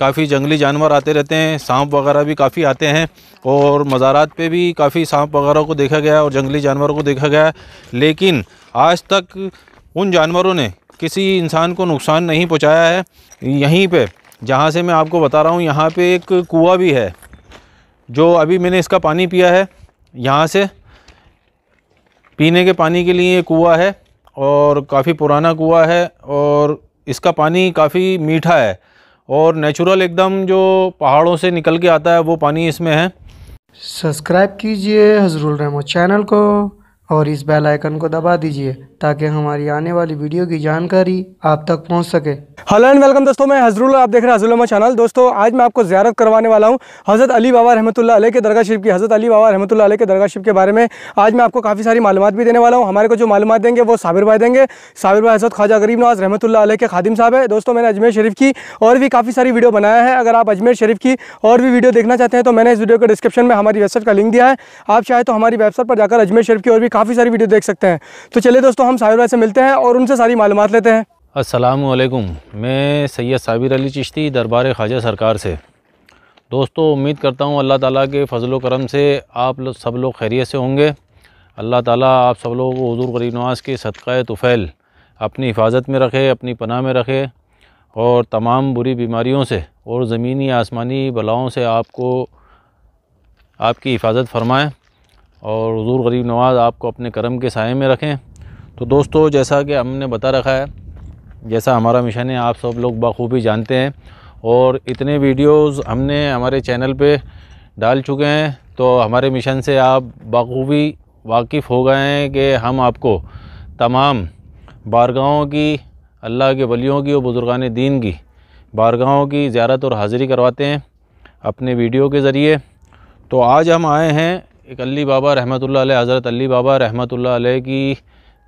काफ़ी जंगली जानवर आते रहते हैं सांप वगैरह भी काफ़ी आते हैं और मज़ारात पे भी काफ़ी सांप वगैरह को देखा गया और जंगली जानवरों को देखा गया लेकिन आज तक उन जानवरों ने किसी इंसान को नुकसान नहीं पहुँचाया है यहीं पर जहाँ से मैं आपको बता रहा हूँ यहाँ पर एक कुआ भी है जो अभी मैंने इसका पानी पिया है यहाँ से पीने के पानी के लिए कुआ है और काफ़ी पुराना कुआ है और इसका पानी काफ़ी मीठा है और नेचुरल एकदम जो पहाड़ों से निकल के आता है वो पानी इसमें है सब्सक्राइब कीजिए हजरुल रहमो चैनल को और इस बेल आइकन को दबा दीजिए ताकि हमारी आने वाली वीडियो की जानकारी आप तक पहुंच सके हेलो एंड वेलकम दोस्तों मैं हजरुल आप देख रहे हैं हजरुल्मा चैनल दोस्तों आज मैं आपको ज्यारत करवाने वाला हूं हज़रत अली बाबा रहमतुल्लाह अलैह के दरगाह शरीफ की हज़रत अली बाबा रहमतुल्लाह अलैह के दरगाह शरीफ के बारे में आज मैं आपको काफ़ी सारी मालूम भी देने वाला हूँ हमारे को जो मालूम देंगे वो साबिर भाई देंगे साबिर भाई हजरत ख्वाजा गरीब नवाज रहमतुल्लाह अलैह के खादिम साहब है दोस्तों मैंने अजमेर शरीफ की और भी काफ़ी सारी वीडियो बनाया है अगर आप अजमेर शरीफ की और भी वीडियो देखना चाहते हैं तो मैंने इस वीडियो को डिस्क्रिप्शन में हमारी वेबसाइट का लिंक दिया है आप चाहे तो हमारी वेबसाइट पर जाकर अजमेर शरीफ की और भी काफ़ी सारी वीडियो देख सकते हैं तो चलिए दोस्तों हम साहिर से मिलते हैं और उनसे सारी मालूम लेते हैं असलकुम मैं सैयद साबिर अली चिश्ती दरबार ख्वाजा सरकार से दोस्तों उम्मीद करता हूँ अल्लाह ताला के फजल करम से आप लो, सब लोग खैरियत से होंगे अल्लाह ताला आप सब लोगों को हजूर करी नवाज़ के सदक़ा तुफ़ैल अपनी हिफाजत में रखे अपनी पनाह में रखे और तमाम बुरी बीमारियों से और ज़मीनी आसमानी बलाओं से आपको आपकी हिफाजत फरमाएँ और हजूर गरीब नवाज आपको अपने करम के साय में रखें तो दोस्तों जैसा कि हमने बता रखा है जैसा हमारा मिशन है आप सब लोग बखूबी जानते हैं और इतने वीडियोस हमने हमारे चैनल पे डाल चुके हैं तो हमारे मिशन से आप बखूबी वाकिफ़ हो गए हैं कि हम आपको तमाम बारगाहों की अल्लाह के वलियों की और बुज़ुर्गान दीन की बारगाहों की ज्यारत और हाज़िरी करवाते हैं अपने वीडियो के ज़रिए तो आज हम आए हैं एक अली बाबा रहमत हज़रत अली बाबा रहमत की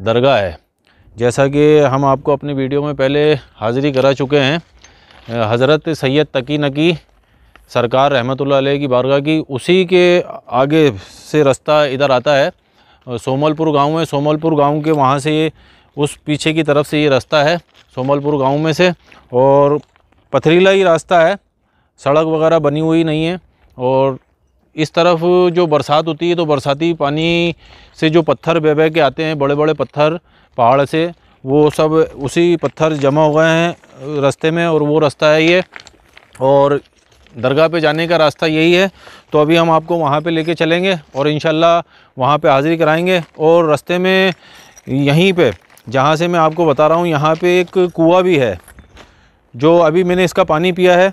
दरगाह है जैसा कि हम आपको अपनी वीडियो में पहले हाज़िरी करा चुके हैं हज़रत सैयद तकी नकी सरकार रहमत की बारगाह की उसी के आगे से रास्ता इधर आता है सोमलपुर गांव में सोमलपुर गांव के वहाँ से उस पीछे की तरफ से ये रास्ता है सोमलपुर गांव में से और पथरीला ही रास्ता है सड़क वगैरह बनी हुई नहीं है और इस तरफ जो बरसात होती है तो बरसाती पानी से जो पत्थर बह बह के आते हैं बड़े बड़े पत्थर पहाड़ से वो सब उसी पत्थर जमा हो गए हैं रास्ते में और वो रास्ता है ये और दरगाह पे जाने का रास्ता यही है तो अभी हम आपको वहाँ पे लेके चलेंगे और इन वहाँ पे हाज़िरी कराएंगे और रास्ते में यहीं पे जहाँ से मैं आपको बता रहा हूँ यहाँ पे एक कुआ भी है जो अभी मैंने इसका पानी पिया है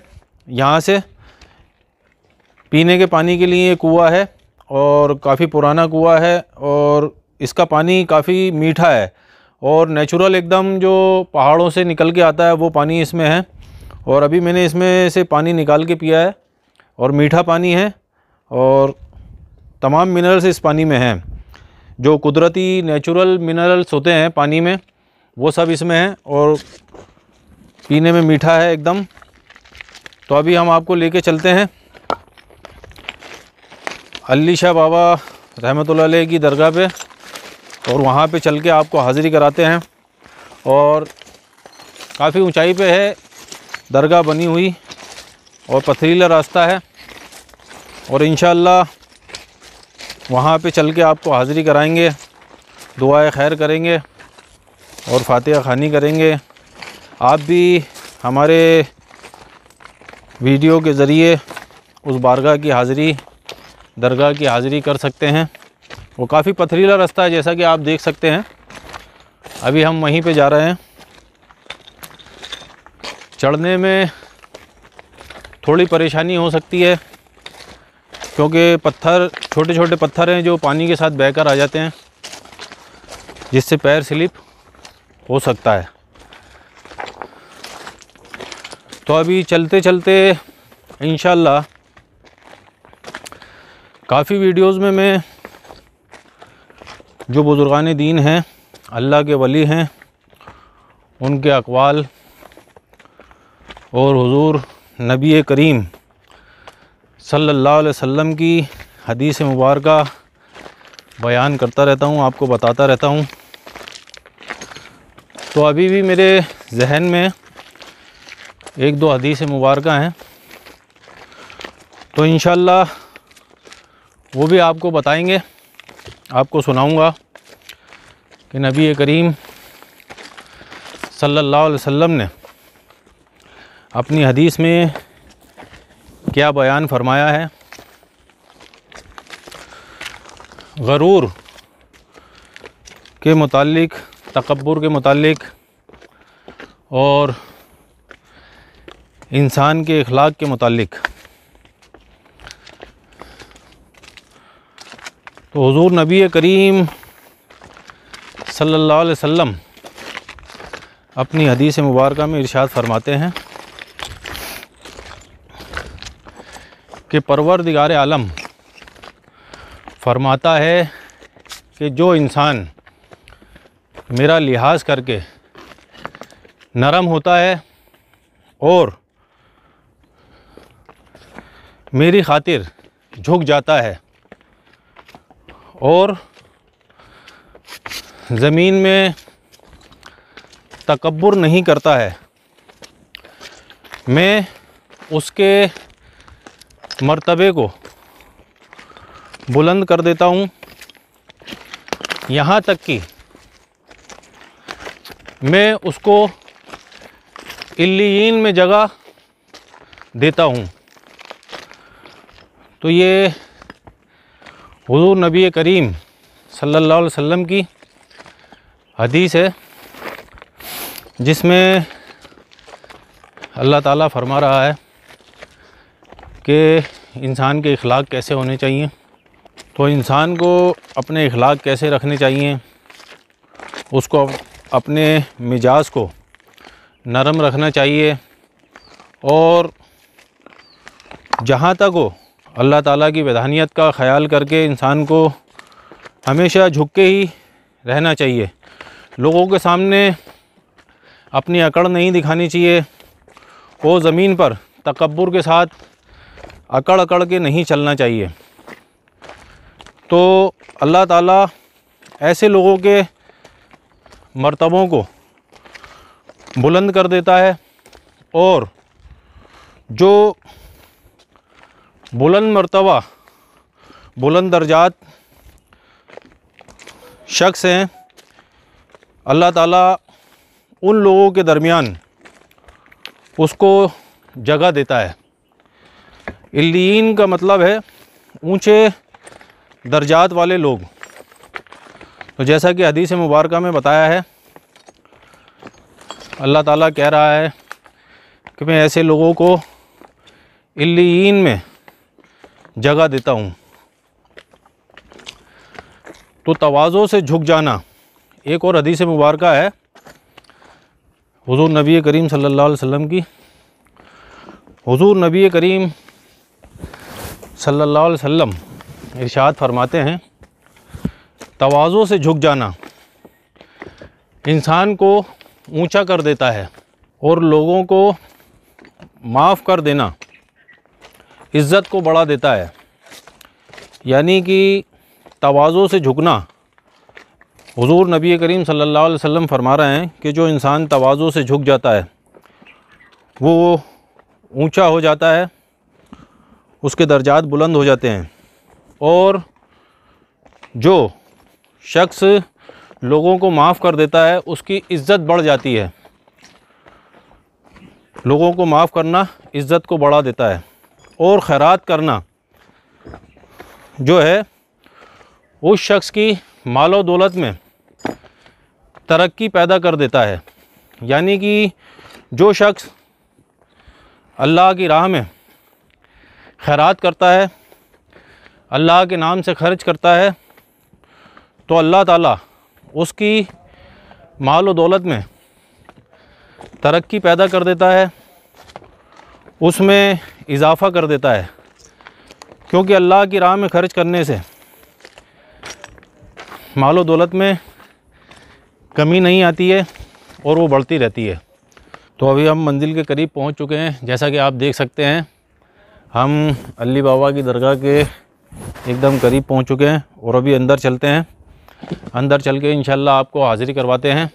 यहाँ से पीने के पानी के लिए कुआ है और काफ़ी पुराना कुआ है और इसका पानी काफ़ी मीठा है और नेचुरल एकदम जो पहाड़ों से निकल के आता है वो पानी इसमें है और अभी मैंने इसमें से पानी निकाल के पिया है और मीठा पानी है और तमाम मिनरल्स इस पानी में हैं जो कुदरती नेचुरल मिनरल्स होते हैं पानी में वो सब इसमें हैं और पीने में मीठा है एकदम तो अभी हम आपको लेके चलते हैं अली शाह बाबा रहमत की दरगाह पे और वहाँ पे चल के आपको हाज़िरी कराते हैं और काफ़ी ऊंचाई पे है दरगाह बनी हुई और पथरीला रास्ता है और इन वहाँ पे चल के आपको हाज़िरी कराएंगे दुआए खैर करेंगे और फातिहा खानी करेंगे आप भी हमारे वीडियो के ज़रिए उस बारगाह की हाज़िरी दरगाह की हाज़िरी कर सकते हैं वो काफ़ी पथरीला रास्ता है जैसा कि आप देख सकते हैं अभी हम वहीं पे जा रहे हैं चढ़ने में थोड़ी परेशानी हो सकती है क्योंकि पत्थर छोटे छोटे पत्थर हैं जो पानी के साथ बहकर आ जाते हैं जिससे पैर स्लिप हो सकता है तो अभी चलते चलते इनशाला काफ़ी वीडियोस में मैं जो बुज़ुर्गान दीन हैं अल्लाह के वली हैं उनके अकवाल और हुजूर नबी करीम सल्लल्लाहु अलैहि वसल्लम की हदीस मुबारक बयान करता रहता हूँ आपको बताता रहता हूँ तो अभी भी मेरे जहन में एक दो हदीस मुबारक हैं तो इन वो भी आपको बताएंगे आपको सुनाऊंगा कि नबी करीम सल्लल्लाहु अलैहि वसल्लम ने अपनी हदीस में क्या बयान फरमाया है गरूर के मुतालिक तकबर के मुतालिक और इंसान के अखलाक के मुतालिक तो हजूर नबी करीम सल्लल्लाहु अलैहि वसल्लम अपनी हदीस मुबारक में इरशाद फरमाते हैं कि परवरदिगार आलम फरमाता है कि जो इंसान मेरा लिहाज करके नरम होता है और मेरी खातिर झुक जाता है और ज़मीन में तकबर नहीं करता है मैं उसके मर्तबे को बुलंद कर देता हूँ यहाँ तक कि मैं उसको इलीन में जगह देता हूँ तो ये हजूर नबी करीम सल्लल्लाहु अलैहि वसल्लम की हदीस है जिसमें अल्लाह ताला फरमा रहा है कि इंसान के अखलाक कैसे होने चाहिए तो इंसान को अपने अखलाक कैसे रखने चाहिए उसको अपने मिजाज को नरम रखना चाहिए और जहाँ तक हो अल्लाह ताला की वैधानियत का ख्याल करके इंसान को हमेशा झुक के ही रहना चाहिए लोगों के सामने अपनी अकड़ नहीं दिखानी चाहिए वो ज़मीन पर तकबर के साथ अकड़ अकड़ के नहीं चलना चाहिए तो अल्लाह ताला ऐसे लोगों के मरतबों को बुलंद कर देता है और जो बुलंद मरतबा बुलंद दर्जात शख्स हैं अल्लाह ताला उन लोगों के दरमियान उसको जगह देता है इलीन का मतलब है ऊंचे दर्जात वाले लोग तो जैसा कि हदीस मुबारक में बताया है अल्लाह ताला कह रहा है कि मैं ऐसे लोगों को इलीन में जगह देता हूँ तो तोज़ो से झुक जाना एक और हदीस मुबारक है हुजूर नबी करीम सल्लल्लाहु अलैहि वसल्लम की हुजूर नबी करीम सल्लल्लाहु अलैहि वसल्लम इरशाद फरमाते हैं तोज़ों से झुक जाना इंसान को ऊंचा कर देता है और लोगों को माफ़ कर देना इज़्ज़त को बढ़ा देता है यानी कि तोज़ों से झुकना हुजूर नबी करीम सल्लल्लाहु अलैहि वसल्लम फरमा रहे हैं कि जो इंसान तोज़ो से झुक जाता है वो ऊंचा हो जाता है उसके दर्जात बुलंद हो जाते हैं और जो शख्स लोगों को माफ़ कर देता है उसकी इज़्ज़त बढ़ जाती है लोगों को माफ़ करना इज़्ज़त को बढ़ा देता है और खैरात करना जो है उस शख्स की मालो दौलत में तरक्की पैदा कर देता है यानी कि जो शख्स अल्लाह की राह में खैरात करता है अल्लाह के नाम से खर्च करता है तो अल्लाह ताला उसकी माल व दौलत में तरक्की पैदा कर देता है उसमें इजाफ़ा कर देता है क्योंकि अल्लाह की राह में खर्च करने से मालो दौलत में कमी नहीं आती है और वो बढ़ती रहती है तो अभी हम मंजिल के करीब पहुंच चुके हैं जैसा कि आप देख सकते हैं हम अली बाबा की दरगाह के एकदम करीब पहुंच चुके हैं और अभी अंदर चलते हैं अंदर चल के इन आपको हाज़िरी करवाते हैं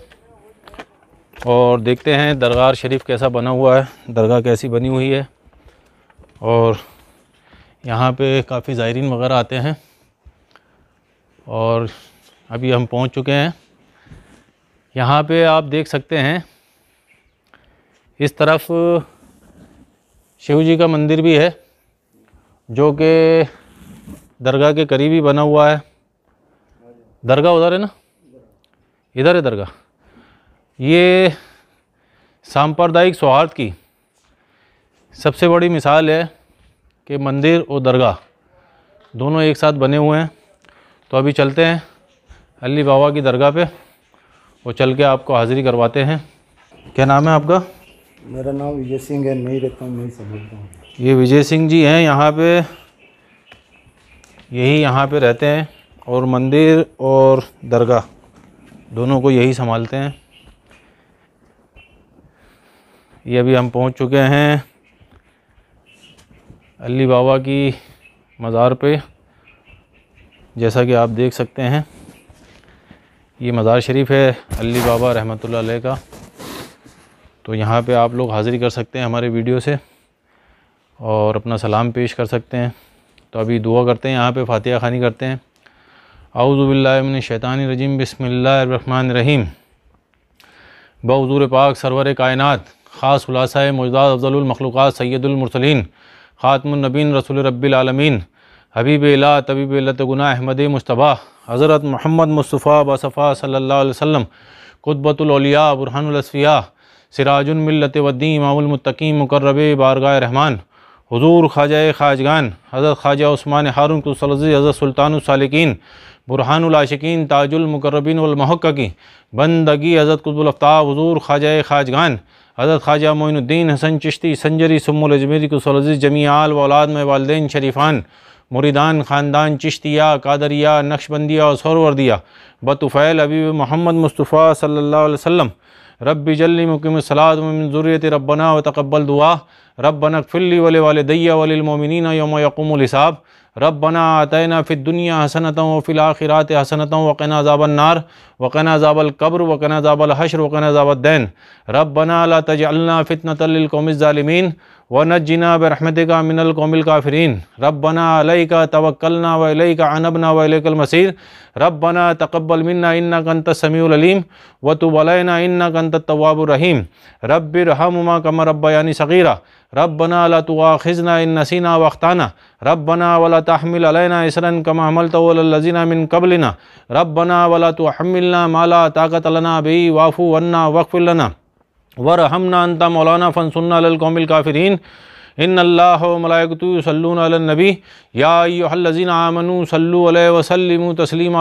और देखते हैं दरगाह शरीफ कैसा बना हुआ है दरगाह कैसी बनी हुई है और यहाँ पे काफ़ी ज़ायरीन वगैरह आते हैं और अभी हम पहुँच चुके हैं यहाँ पे आप देख सकते हैं इस तरफ शिव जी का मंदिर भी है जो कि दरगाह के करीब ही बना हुआ है दरगाह उधर है ना इधर है दरगाह ये सांप्रदायिक सौहार्द की सबसे बड़ी मिसाल है कि मंदिर और दरगाह दोनों एक साथ बने हुए हैं तो अभी चलते हैं अली बाबा की दरगाह पे और चल के आपको हाज़िरी करवाते हैं क्या नाम है आपका मेरा नाम विजय सिंह है नहीं रहता हूँ नहीं समझता हूँ ये विजय सिंह जी हैं यहाँ पे यही यहाँ पे रहते हैं और मंदिर और दरगाह दोनों को यही संभालते हैं ये अभी हम पहुँच चुके हैं अली बाबा की मज़ार पे जैसा कि आप देख सकते हैं ये मज़ार शरीफ है अली बाबा रहमत का तो यहाँ पे आप लोग हाज़िरी कर सकते हैं हमारे वीडियो से और अपना सलाम पेश कर सकते हैं तो अभी दुआ करते हैं यहाँ पे फातिहा खानी करते हैं आउज़बिल्लिन शैतान रजीम बसमिल्लर रहीम बज़ूर पाक सरवर कायनत ख़ास खुलासा मजदाद अफजलमखलूक़ात सैदुलमरसलिन ख़ातमनबीन रसूल रबीआलमीन हबीब ला तबीब लतगुना अहमद मुशतबा हज़रत महमद मुस्तफ़ा बसफ़ा सल्ला वसम बुरहानसफ़िया सिराजुलमिलत वद्दी इमामतकी मुकर्रब बारगा रहमान हजूर ख्वाजा ख्वाजगान हज़रत ख्वाजा उस्मान हारून कुसलजी हज़रत सुल्तानसालिकिन बुरहानशिकीन ताजुलमकरबीन वलमहक़ी बंदगी हज़रत कुतबुलफ्ताब हजूर ख्वाजा खाजगान हज़रत ख्वाजा मोइनुद्दीन हसन चिश्ती संजरी सम्मुल अजमेरी को सलजी जमीआल वौलाद में वालदे शरीफान मुरीदान ख़ानदान चिश्तिया कादरिया नक्शबंदिया और सरवरदिया बतुफ़ैल अबीब मोहम्मद मुस्तफ़ा सल्ला वसम रब जल्ली मुकम सलादूरियत रबना व तकबल दुआ रब बनक फिल्ली वले वाले दैया वलमिन यौम हिसाब रब बना आतना फ़िर दुनिया हसनतों वफ़िल आखिरत हसनतों वक़ना नार वक़ना ज़ाबल कब्र वक़ना ज़ाबल हशर वक़ना ज़ाबदैन रब बना ला तजल्ना फ़ितनतलकौमज़ालमीन व नजना बरहमत का मिनल कौमिल काफरीन रब बना अलई का तवक्लना वलई का अनबना वलकलमसीर रब बना तकबल मन्ना इन्ना कंत समीम व तो वलैना इन्ना कंत तवाबरहीम रब बिरहमा कमर यानी सगीरा रब बना ला तो आखिजना नसीना वक्ताना रब बना वला तहमिल अलैना इसरन कम हमल तोज़ीना मिन कबलना रब बना वला तो हमलना माला ताकत लना बी वाफ़ू वन्ना वक्फ़िलना वर हमना अंता मौलाना फ़न सुन्ना लल काफरीन इन अल्लाह मलाकतूसलनबी याजीन आमनू सल्लु वसलम तस्लीम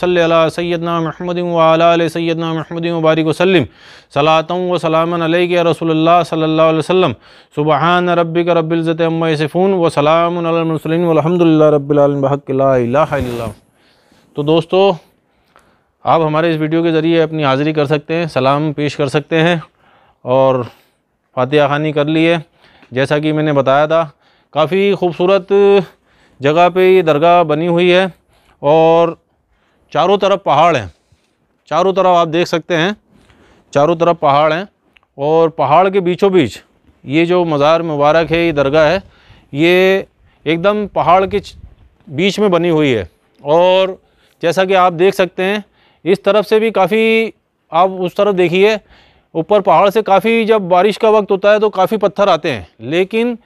सल सैदना महमद वाल सैदना महमद मुबारक वसलम सलातम व सलामन के रसोल्ला सल्ला वसम सुबह रबिक रबिल्ज़त अम्मसिफ़ून व सलामसलिन अलहमदिल्ला रबालम तो दोस्तों आप हमारे इस वीडियो के ज़रिए अपनी हाज़िरी कर सकते हैं सलाम पेश कर सकते हैं और फातिहा खानी कर लिए जैसा कि मैंने बताया था काफ़ी खूबसूरत जगह पे ये दरगाह बनी हुई है और चारों तरफ पहाड़ हैं चारों तरफ आप देख सकते हैं चारों तरफ पहाड़ हैं और पहाड़ के बीचों बीच ये जो मज़ार मुबारक है ये दरगाह है ये एकदम पहाड़ के बीच में बनी हुई है और जैसा कि आप देख सकते हैं इस तरफ से भी काफ़ी आप उस तरफ देखिए ऊपर पहाड़ से काफ़ी जब बारिश का वक्त होता है तो काफ़ी पत्थर आते हैं लेकिन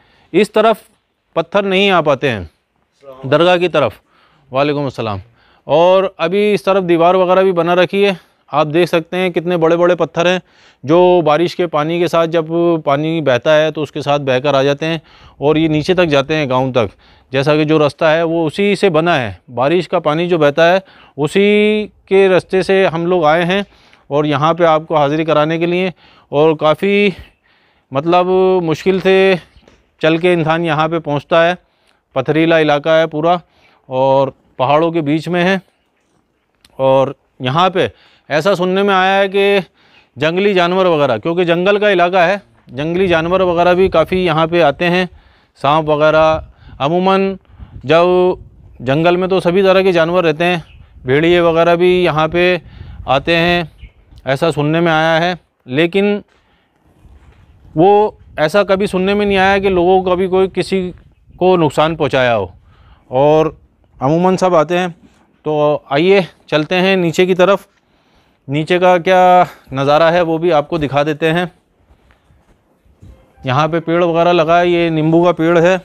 इस तरफ पत्थर नहीं आ पाते हैं दरगाह की तरफ वालेकुम अस्सलाम और अभी इस तरफ दीवार वगैरह भी बना रखी है आप देख सकते हैं कितने बड़े बड़े पत्थर हैं जो बारिश के पानी के साथ जब पानी बहता है तो उसके साथ बहकर आ जाते हैं और ये नीचे तक जाते हैं गांव तक जैसा कि जो रास्ता है वो उसी से बना है बारिश का पानी जो बहता है उसी के रास्ते से हम लोग आए हैं और यहाँ पे आपको हाज़िरी कराने के लिए और काफ़ी मतलब मुश्किल से चल के इंसान यहाँ पे पहुँचता है पथरीला इलाका है पूरा और पहाड़ों के बीच में है और यहाँ पे ऐसा सुनने में आया है कि जंगली जानवर वगैरह क्योंकि जंगल का इलाका है जंगली जानवर वगैरह भी काफ़ी यहाँ पे आते हैं सांप वगैरह अमूमन जब जंगल में तो सभी तरह के जानवर रहते हैं भेड़िए वगैरह भी यहाँ पे आते हैं ऐसा सुनने में आया है लेकिन वो ऐसा कभी सुनने में नहीं आया कि लोगों को कभी कोई किसी को नुकसान पहुंचाया हो और अमूमन सब आते हैं तो आइए चलते हैं नीचे की तरफ नीचे का क्या नज़ारा है वो भी आपको दिखा देते हैं यहाँ पे पेड़ वगैरह लगा है ये नींबू का पेड़ है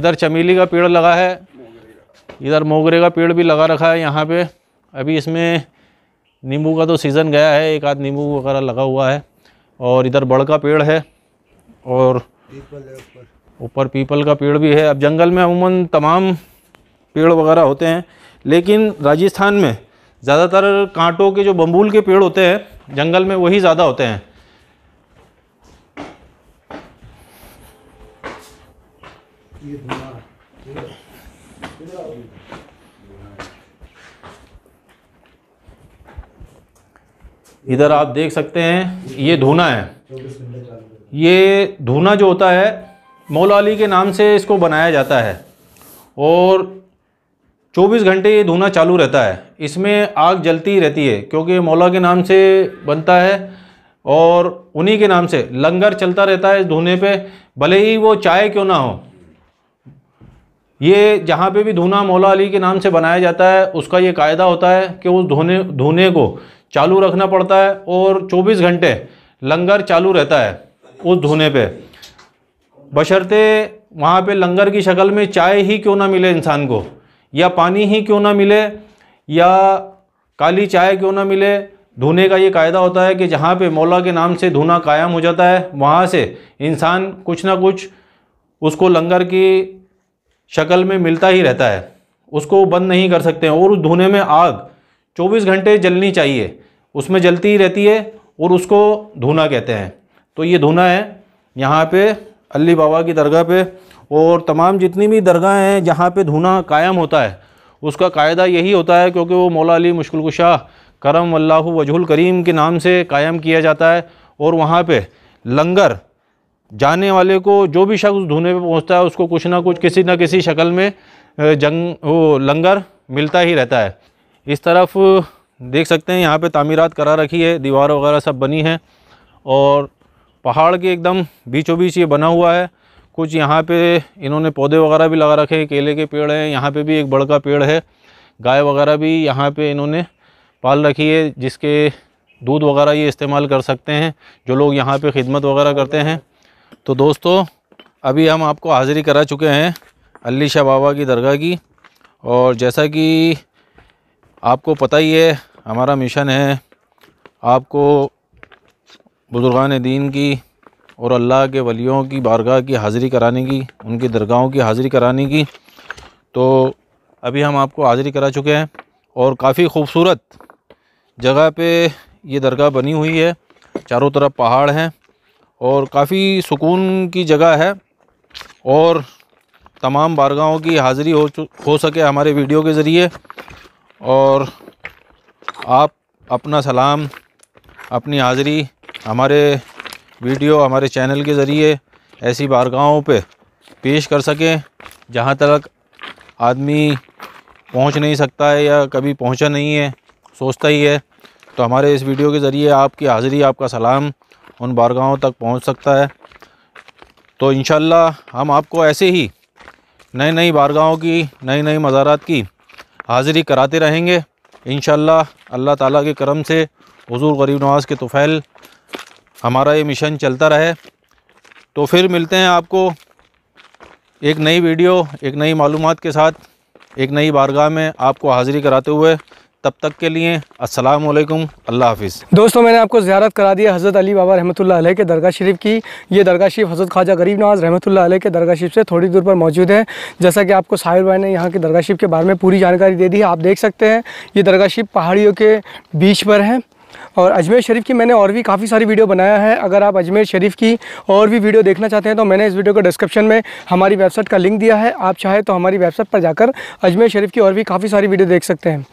इधर चमेली का पेड़ लगा है इधर मोगरे का पेड़ भी लगा रखा है यहाँ पे अभी इसमें नींबू का तो सीज़न गया है एक आध नींबू वगैरह लगा हुआ है और इधर बड़ का पेड़ है और ऊपर पीपल का पेड़ भी है अब जंगल में अमूमन तमाम पेड़ वगैरह होते हैं लेकिन राजस्थान में ज़्यादातर कांटों के जो बम्बूल के पेड़ होते हैं जंगल में वही ज़्यादा होते हैं ये इधर आप देख सकते हैं ये धूना है ये धूना जो होता है मौला अली के नाम से इसको बनाया जाता है और 24 घंटे ये धूना चालू रहता है इसमें आग जलती रहती है क्योंकि मौला के नाम से बनता है और उन्हीं के नाम से लंगर चलता रहता है इस धूने पे भले ही वो चाय क्यों ना हो ये जहाँ पे भी धूना मौला अली के नाम से बनाया जाता है उसका ये कायदा होता है कि उस धोने धूने को चालू रखना पड़ता है और 24 घंटे लंगर चालू रहता है उस धोने पे बशर्ते वहाँ पे लंगर की शक्ल में चाय ही क्यों ना मिले इंसान को या पानी ही क्यों ना मिले या काली चाय क्यों ना मिले धोने का ये कायदा होता है कि जहाँ पे मौला के नाम से धोना कायम हो जाता है वहाँ से इंसान कुछ ना कुछ उसको लंगर की शक्ल में मिलता ही रहता है उसको बंद नहीं कर सकते और उस धोने में आग 24 घंटे जलनी चाहिए उसमें जलती ही रहती है और उसको धूना कहते हैं तो ये धूना है यहाँ पे अली बाबा की दरगाह पे और तमाम जितनी भी दरगाह हैं जहाँ पे धूना कायम होता है उसका कायदा यही होता है क्योंकि वो मौला अली मुश्किल कुशा करम अल्लाह वजहुल करीम के नाम से कायम किया जाता है और वहाँ पे लंगर जाने वाले को जो भी शख्स धूने पे पहुँचता है उसको कुछ ना कुछ किसी ना किसी शक्ल में जंग वो लंगर मिलता ही रहता है इस तरफ देख सकते हैं यहाँ पे तामीरात करा रखी है दीवार वगैरह सब बनी है और पहाड़ के एकदम बीचों बीच ये बना हुआ है कुछ यहाँ पे इन्होंने पौधे वगैरह भी लगा रखे हैं केले के पेड़ हैं यहाँ पे भी एक बड़ का पेड़ है गाय वगैरह भी यहाँ पे इन्होंने पाल रखी है जिसके दूध वगैरह ये इस्तेमाल कर सकते हैं जो लोग यहाँ पर खिदमत वगैरह करते हैं तो दोस्तों अभी हम आपको हाज़िरी करा चुके हैं अली शाह बाबा की दरगाह की और जैसा कि आपको पता ही है हमारा मिशन है आपको बुजुर्गान दीन की और अल्लाह के वलियों की बारगाह की हाज़िरी कराने की उनकी दरगाहों की हाज़िरी कराने की तो अभी हम आपको हाज़िरी करा चुके हैं और काफ़ी ख़ूबसूरत जगह पे ये दरगाह बनी हुई है चारों तरफ पहाड़ हैं और काफ़ी सुकून की जगह है और तमाम बारगाहों की हाज़िरी हो हो सके हमारे वीडियो के ज़रिए और आप अपना सलाम अपनी हाज़री हमारे वीडियो हमारे चैनल के ज़रिए ऐसी बारगाहों पे पेश कर सकें जहाँ तक आदमी पहुँच नहीं सकता है या कभी पहुँचा नहीं है सोचता ही है तो हमारे इस वीडियो के ज़रिए आपकी हाज़री आपका सलाम उन बारगाहों तक पहुँच सकता है तो इन हम आपको ऐसे ही नई नई बारगाहों की नई नई मज़ारात की हाज़री कराते रहेंगे इन अल्लाह ताला के करम से हजूर गरीब नवाज़ के तुफ़ैल हमारा ये मिशन चलता रहे तो फिर मिलते हैं आपको एक नई वीडियो एक नई मालूम के साथ एक नई बारगाह में आपको हाज़िरी कराते हुए तब तक के लिए अस्सलाम वालेकुम अल्लाह हाफिज़ दोस्तों मैंने आपको ज्यारत करा दी हज़रत अली बाबा रहमतुल्लाह अलैह के दरगाह शरीफ की ये दरगाह शरीफ हज़रत ख्वाजा गरीब नवाज रहमतुल्लाह अलैह के दरगाह शरीफ से थोड़ी दूर पर मौजूद है जैसा कि आपको साहिल भाई ने यहाँ के दरगाह शरीफ के बारे में पूरी जानकारी दे दी है आप देख सकते हैं ये दरगाह शरीफ पहाड़ियों के बीच पर है और अजमेर शरीफ की मैंने और भी काफ़ी सारी वीडियो बनाया है अगर आप अजमेर शरीफ की और भी वीडियो देखना चाहते हैं तो मैंने इस वीडियो को डिस्क्रिप्शन में हमारी वेबसाइट का लिंक दिया है आप चाहे तो हमारी वेबसाइट पर जाकर अजमेर शरीफ की और भी काफ़ी सारी वीडियो देख सकते हैं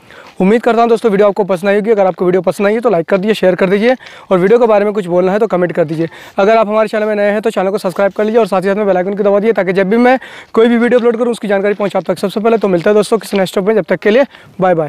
उम्मीद करता हूँ दोस्तों वीडियो आपको पसंद आई होगी अगर आपको वीडियो पसंद आई है तो लाइक कर दीजिए शेयर कर दीजिए और वीडियो के बारे में कुछ बोलना है तो कमेंट कर दीजिए अगर आप हमारे चैनल में नए हैं तो चैनल को सब्सक्राइब कर लीजिए और साथ ही साथ में बेलाइकन को दबा दिए ताकि जब भी मैं कोई भी वीडियो अपलोड करूँ उसकी जानकारी पहुँचा आप तक सबसे पहले तो मिलता है दोस्तों किसी नेक्स्ट में जब तक के लिए बाय बाय